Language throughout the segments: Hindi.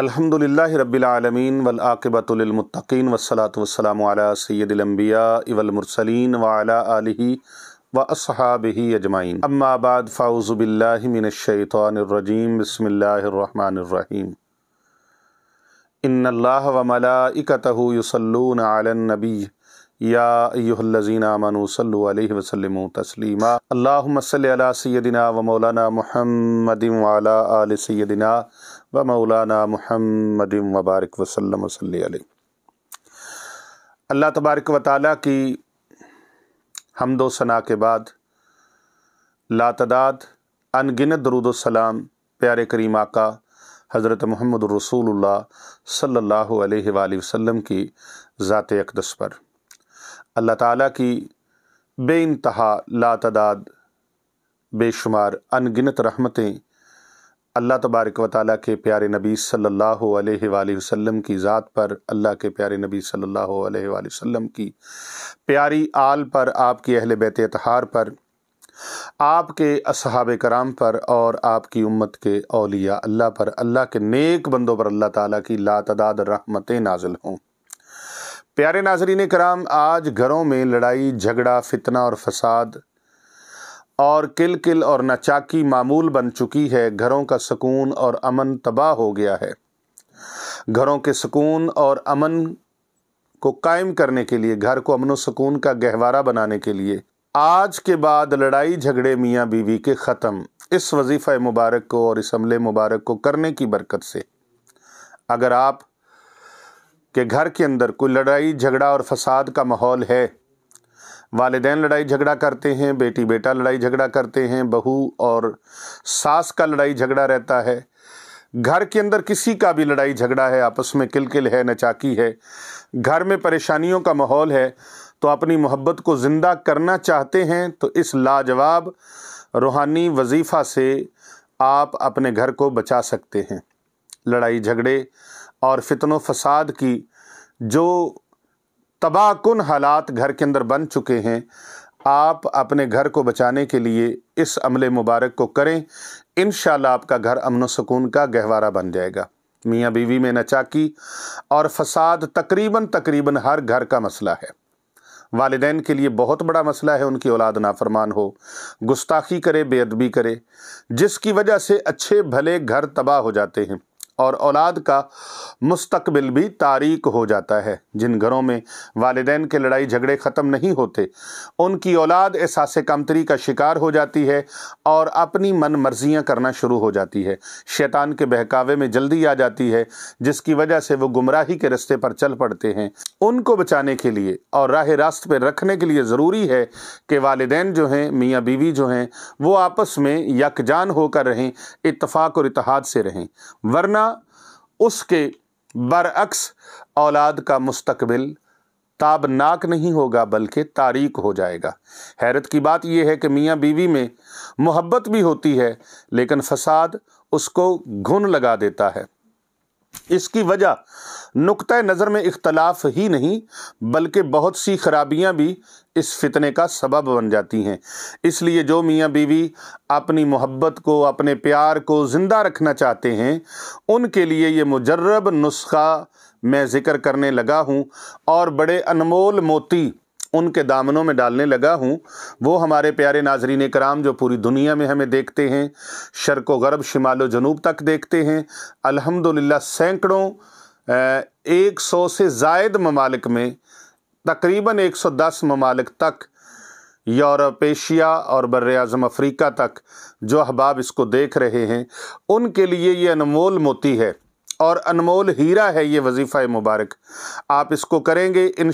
अल्हम्दुलिल्लाह आलमीन वल आकिबतुलिलमुत्तकीन वस्सलातु वस्सलामु अला सय्यदिल अंबिया वल मुरसलीन व अला आलिहि व अस्हाबिहि अजमाइन अम्मा बाद फाऊजु बिल्लाहि मिनश शैतानिर रजीम बिस्मिल्लाहिर रहमानिर रहीम इन्नल्लाह व मलाइकतहु युसल्लून अलन नबी या अय्युहल्लज़ीना आमनू सल्लु अलैहि व सल्लिमू तस्लीमा अल्लाहुम्मा सल्लि अला सय्यदिना व मौलाना मुहम्मदिन व अला आलि व मौलाना महमद वबारक वसलम वसल अल्लाह तबारक व ताली की हमदोसना सना के बाद लातदाद अनगिनत दरुदोसलाम प्यारे करीम आका हज़रत मोहम्मद रसूल सल्ला वसम की ज़ात अकदस पर अल्लाह ताली की बेानतहा लातदाद बेशुमार अनगिनत रहमतें अल्लाह तबारक व ताली के प्यारे नबी सल्ला वसम की ज़ात पर अल्लाह के प्यारे नबी सल्ला वसम की प्यारी आल पर आपकी अहल बैत इतहार पर आपके असहाब कराम पर और आपकी उम्मत के अलिया अल्लाह पर अल्लाह के नेक बंदों पर अल्लाह ताली की लातदाद रहमतें नाजिल हों प्यारे नाजरीन कराम आज घरों में लड़ाई झगड़ा फितना और फसाद और किल किल और नचाकी मामूल बन चुकी है घरों का सुकून और अमन तबाह हो गया है घरों के सुकून और अमन को कायम करने के लिए घर को अमन सुकून का गहवारा बनाने के लिए आज के बाद लड़ाई झगड़े मियाँ बीवी के ख़त्म इस वजीफ़ा मुबारक को और इस हमले मुबारक को करने की बरकत से अगर आप के घर के अंदर कोई लड़ाई झगड़ा और फसाद का माहौल है वालदेन लड़ाई झगड़ा करते हैं बेटी बेटा लड़ाई झगड़ा करते हैं बहू और सास का लड़ाई झगड़ा रहता है घर के अंदर किसी का भी लड़ाई झगड़ा है आपस में किलकिल है नचाकी है घर में परेशानियों का माहौल है तो अपनी मोहब्बत को ज़िंदा करना चाहते हैं तो इस लाजवाब रूहानी वजीफ़ा से आप अपने घर को बचा सकते हैं लड़ाई झगड़े और फितन फसाद की जो तबाहकुन हालात घर के अंदर बन चुके हैं आप अपने घर को बचाने के लिए इस अमले मुबारक को करें इन आपका घर अमन सुकून का गहवारा बन जाएगा मियाँ बीवी में नचाकी और फसाद तकरीबन तकरीबन हर घर का मसला है वालदेन के लिए बहुत बड़ा मसला है उनकी औलाद नाफरमान हो गुस्ताखी करे बेअदबी करे जिसकी वजह से अच्छे भले घर तबाह हो जाते हैं और औलाद का मुस्तकबिल भी तारीक हो जाता है जिन घरों में वालदे के लड़ाई झगड़े ख़त्म नहीं होते उनकी औलाद एहसास कमतरी का शिकार हो जाती है और अपनी मन मर्जियाँ करना शुरू हो जाती है शैतान के बहकावे में जल्दी आ जाती है जिसकी वजह से वो गुमराही के रस्ते पर चल पड़ते हैं उनको बचाने के लिए और राह रास्त पर रखने के लिए ज़रूरी है कि वालदेन जो हैं मियाँ बीवी जो हैं वो आपस में यकजान होकर रहें इतफाक़ और इतहाद से रहें वरना उसके बरअक्स औलाद का मुस्तकबिल ताबनाक नहीं होगा बल्कि तारीख हो जाएगा हैरत की बात यह है कि मियाँ बीवी में मोहब्बत भी होती है लेकिन फसाद उसको घुन लगा देता है इसकी वजह नुक़ नज़र में इख्तलाफ ही नहीं बल्कि बहुत सी खराबियां भी इस फितने का सबब बन जाती हैं इसलिए जो मियाँ बीवी अपनी मोहब्बत को अपने प्यार को ज़िंदा रखना चाहते हैं उनके लिए ये मुजर्रब नुस्खा मैं ज़िक्र करने लगा हूँ और बड़े अनमोल मोती उनके दामनों में डालने लगा हूँ वो हमारे प्यारे नाजरीन कराम जो पूरी दुनिया में हमें देखते हैं शर्क व गरब शिमाल जनूब तक देखते हैं अल्हम्दुलिल्लाह सैकड़ों एक सौ से जायद ममालिक में तकरीबन एक सौ दस ममालिक तक यूरोप एशिया और बर अज़म अफ्रीका तक जो अहबाब इसको देख रहे हैं उनके लिए ये अनमोल मोती है और अनमोल हीरा है ये वजीफ़ा मुबारक आप इसको करेंगे इन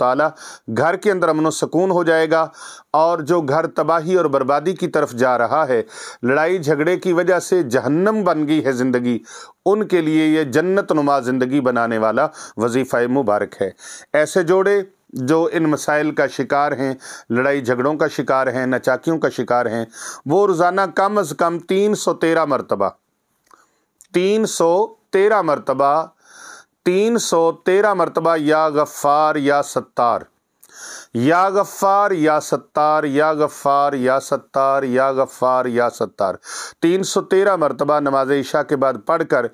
ताला घर के अंदर अमन सकून हो जाएगा और जो घर तबाही और बर्बादी की तरफ जा रहा है लड़ाई झगड़े की वजह से जहन्नम बन गई है ज़िंदगी उनके लिए ये जन्नत नुमा ज़िंदगी बनाने वाला वजीफ़ा मुबारक है ऐसे जोड़े जो इन मसाइल का शिकार हैं लड़ाई झगड़ों का शिकार हैं नचाकियों का शिकार हैं वो रोज़ाना कम अज़ कम तीन सौ तेरह मरतबा तीन सौ तेरह मरतबा तीन सौ तेरह मरतबा या गफ़ार या सत्तार या गफ़ार या सत्तार या गफ़ार या सत्तार या गफ़ार या सत्तार तीन सौ तेरह मरतबा नमाज ईशा के बाद पढ़कर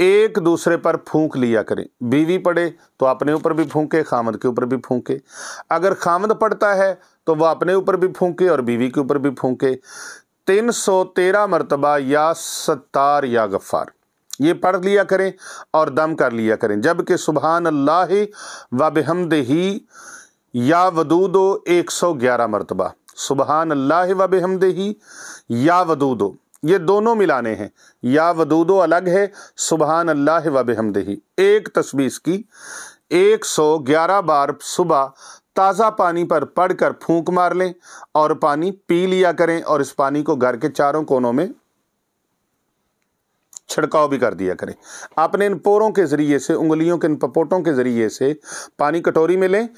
एक दूसरे पर फूंक लिया करें बीवी पढ़े तो अपने ऊपर भी फूंके खामद के ऊपर भी फूंके अगर खामद पढ़ता है तो वह अपने ऊपर भी फूंके और बीवी के ऊपर भी फूंके तीन सौ तेरह मरतबा या सत्तार या गफ़ार ये पढ़ लिया करें और दम कर लिया करें जबकि सुबहान अल्लाह वबहमद ही या वदूदो एक सौ ग्यारह मरतबा सुबहान अल्लाह वबहमद ही या वदूदो ये दोनों मिलाने हैं या वदूदो अलग है सुबहान अल्लाह वबहमद ही एक तस्वीस की एक सौ ग्यारह बार सुबह ताज़ा पानी पर पढ़कर कर फूंक मार लें और पानी पी लिया करें और इस पानी को घर के चारों कोनों में छिड़काव भी कर दिया करें आपने इन पोरों के ज़रिए से उंगलियों के इन पपोटों के ज़रिए से पानी कटोरी में लें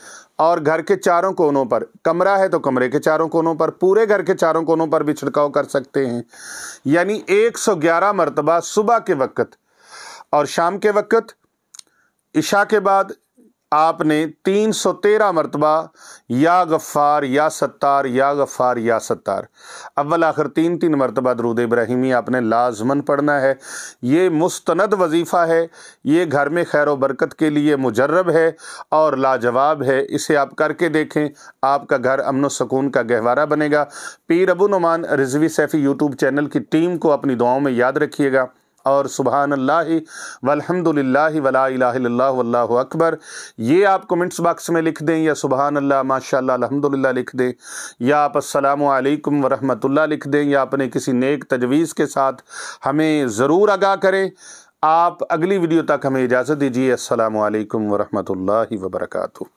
और घर के चारों कोनों पर कमरा है तो कमरे के चारों कोनों पर पूरे घर के चारों कोनों पर भी छिड़काव कर सकते हैं यानी 111 मरतबा सुबह के वक्त और शाम के वक्त इशा के बाद आपने 313 मरतबा या गफ़ार या सत्तार या गफ़ार या सत्तार अव्वल आखिर तीन तीन मरतबा दरूद इब्राहिमी आपने लाजमन पढ़ना है ये मुस्तनद वजीफ़ा है ये घर में खैर बरकत के लिए मुजरब है और लाजवाब है इसे आप करके देखें आपका घर अमन सकून का गहवारा बनेगा पीर अबू नुमान रिजवी सैफ़ी यूट्यूब चैनल की टीम को अपनी दुआओं में याद रखिएगा और सुबहान अल्लाह वलहमदिल्ला वला अकबर ये आप कमेंट्स बॉक्स में लिख दें या सुबहान अल्लाह माशा अलहमदिल्ला लिख दें या आप असलकम वरहमतुल्ला लिख दें या अपने किसी नेक तजवीज़ के साथ हमें ज़रूर आगाह करें आप अगली वीडियो तक हमें इजाज़त दीजिए असल वरहमल वबरकू